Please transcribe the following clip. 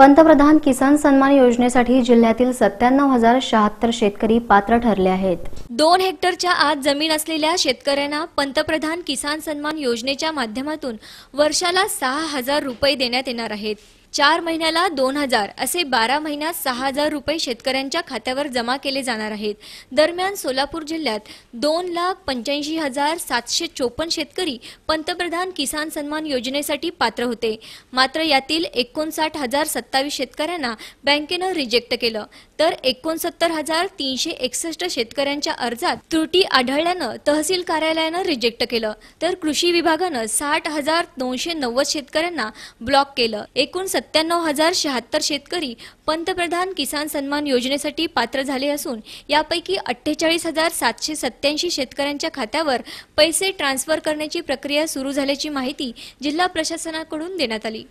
पंतप्रधान किसान सन्मान योजनेसाठी जिल्ह्यातील सत्त्याण्णव हजार शहात्तर शेतकरी पात्र ठरले आहेत दोन हेक्टरच्या आत जमीन असलेल्या शेतकऱ्यांना पंतप्रधान किसान सन्मान योजनेच्या माध्यमातून वर्षाला सहा हजार रुपये देण्यात येणार आहेत चार महिन्याला दोन हजार असे बारा महिन्यात सहा हजार रुपये शेतकऱ्यांच्या खात्यावर जमा केले जाणार आहेत दरम्यान सोलापूर जिल्ह्यात दोन लाख पंच्याऐंशी हजार सातशे चोपन्न शेतकरी पंतप्रधान किसान सन्मान योजनेसाठी पात्र होते मात्र यातील एकोणसाठ हजार सत्तावीस शेतकऱ्यांना बँकेनं रिजेक्ट केलं तर एकोणसत्तर हजार तीनशे एकसष्ट शेतकऱ्यांच्या अर्जात त्रुटी आढळल्यानं तहसील कार्यालयानं रिजेक्ट केलं तर कृषी विभागानं साठ हजार दोनशे नव्वद शेतकऱ्यांना ब्लॉक केलं एकूण सत्त्याण्णव हजार शहात्तर शेतकरी पंतप्रधान किसान सन्मान योजनेसाठी पात्र झाले असून यापैकी अठ्ठेचाळीस हजार सातशे सत्त्याऐंशी शेतकऱ्यांच्या खात्यावर पैसे ट्रान्स्फर करण्याची प्रक्रिया सुरू झाल्याची माहिती जिल्हा प्रशासनाकडून देण्यात आली